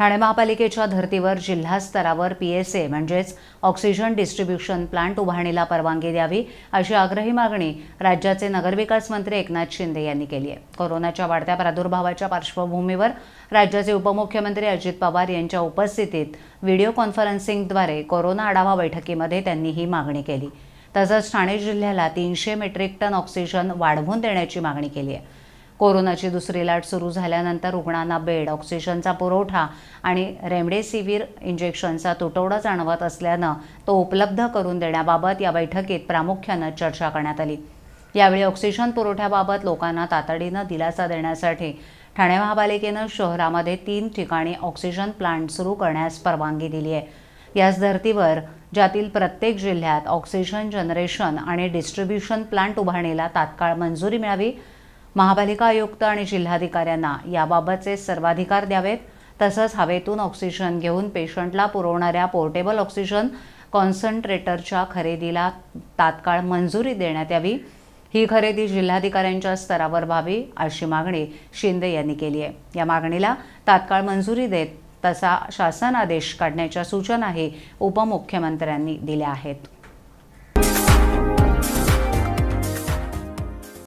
ठाणे महापालिकेच्या धर्तीवर जिल्हा स्तरावर पीएसए म्हणजेच ऑक्सिजन डिस्ट्रीब्युशन प्लांट उभारणीला परवानगी द्यावी अशी आग्रही मागणी राज्याचे नगरविकास मंत्री एकनाथ शिंदे यांनी केली आहे कोरोनाच्या वाढत्या प्रादुर्भावाच्या पार्श्वभूमीवर राज्याचे उपमुख्यमंत्री अजित पवार यांच्या उपस्थितीत व्हिडिओ कॉन्फरन्सिंगद्वारे कोरोना आढावा बैठकीमध्ये त्यांनी ही मागणी केली तसंच ठाणे जिल्ह्याला तीनशे मेट्रिक टन ऑक्सिजन वाढवून देण्याची मागणी केली आहे कोरोनाची दुसरी लाट सुरू झाल्यानंतर रुग्णांना बेड ऑक्सिजनचा पुरवठा आणि रेमडेसिवीर इंजेक्शनचा तुटवडा जाणवत असल्यानं तो उपलब्ध करून देण्याबाबत या बैठकीत प्रामुख्यानं चर्चा करण्यात आली यावेळी ऑक्सिजन पुरवठ्याबाबत लोकांना तातडीनं दिलासा देण्यासाठी ठाणे महापालिकेनं शहरामध्ये तीन ठिकाणी ऑक्सिजन प्लांट सुरू करण्यास परवानगी दिली आहे याच धर्तीवर ज्यातील प्रत्येक जिल्ह्यात ऑक्सिजन जनरेशन आणि डिस्ट्रीब्युशन प्लांट उभारणीला तात्काळ मंजुरी मिळावी महापालिका आयुक्त आणि जिल्हाधिकाऱ्यांना याबाबतचे सर्वाधिकार द्यावेत तसंच हवेतून ऑक्सिजन घेऊन पेशंटला पुरवणाऱ्या पोर्टेबल ऑक्सिजन कॉन्सन्ट्रेटरच्या खरेदीला तात्काळ मंजुरी देण्यात यावी ही खरेदी जिल्हाधिकाऱ्यांच्या स्तरावर व्हावी अशी मागणी शिंदे यांनी केली आहे या मागणीला तात्काळ मंजुरी देत तसा शासन आदेश काढण्याच्या सूचनाही उपमुख्यमंत्र्यांनी दिल्या आहेत